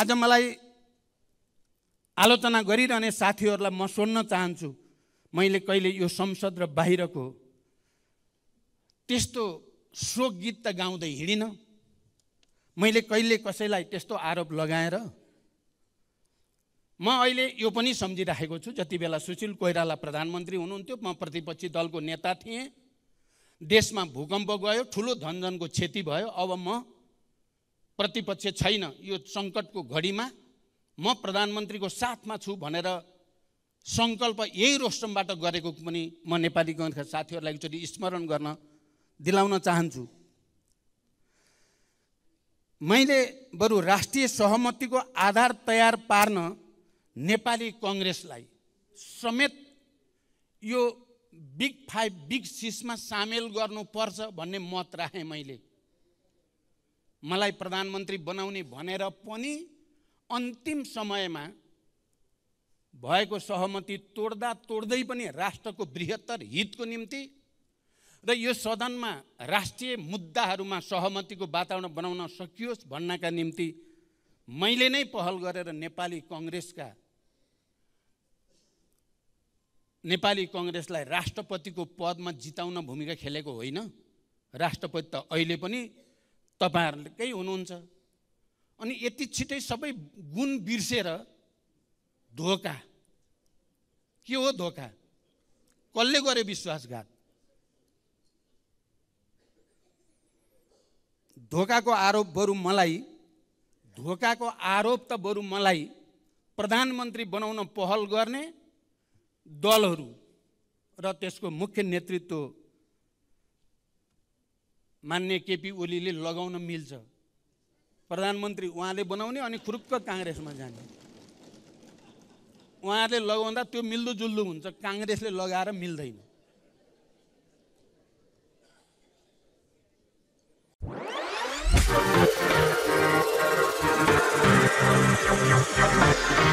आज मलाई आलोचना गरिरहने साथीहरूलाई म सोध्न चाहन्छु मैले कहिले यो संसद र बाहिरको त्यस्तो शोक गीत त गाउँदै हिँडिनँ मैले कहिले कसैलाई त्यस्तो आरोप लगाएर म अहिले यो पनि सम्झिराखेको छु जति बेला सुशील कोइराला प्रधानमन्त्री हुनुहुन्थ्यो म प्रतिपक्षी दलको नेता थिएँ देशमा भूकम्प गयो ठुलो धनजनको क्षति भयो अब म प्रतिपक्ष छैन यो सङ्कटको घडीमा म प्रधानमन्त्रीको साथमा छु भनेर सङ्कल्प यही रोस्टमबाट गरेको पनि म नेपाली गणका साथीहरूलाई एकचोटि स्मरण गर्न दिलाउन चाहन्छु मैले बरु राष्ट्रिय सहमतिको आधार तयार पार्न नेपाली कङ्ग्रेसलाई समेत यो बिग फाइभ बिग सिक्समा सामेल गर्नुपर्छ भन्ने मत राखेँ मैले मलाई प्रधानमन्त्री बनाउने भनेर पनि अन्तिम समयमा भएको सहमति तोड्दा तोड्दै पनि राष्ट्रको बृहत्तर हितको निम्ति र यो सदनमा राष्ट्रिय मुद्दाहरूमा सहमतिको वातावरण बनाउन सकियोस् भन्नका निम्ति मैले नै पहल गरेर नेपाली कङ्ग्रेसका नेपाली कङ्ग्रेसलाई राष्ट्रपतिको पदमा जिताउन भूमिका खेलेको होइन राष्ट्रपति त अहिले पनि तपाईँहरूकै हुनुहुन्छ अनि यति छिटै सबै गुण बिर्सेर धोका के हो धोका कसले गर्यो विश्वासघात धोकाको आरोप बरु मलाई धोकाको आरोप त बरु मलाई प्रधानमन्त्री बनाउन पहल गर्ने दलहरू र त्यसको मुख्य नेतृत्व मान्य केपी ओलीले लगाउन मिल्छ प्रधानमन्त्री उहाँले बनाउने अनि खुरुक्क काङ्ग्रेसमा जाने उहाँले लगाउँदा त्यो मिल्दोजुल्दो हुन्छ काङ्ग्रेसले लगाएर मिल्दैन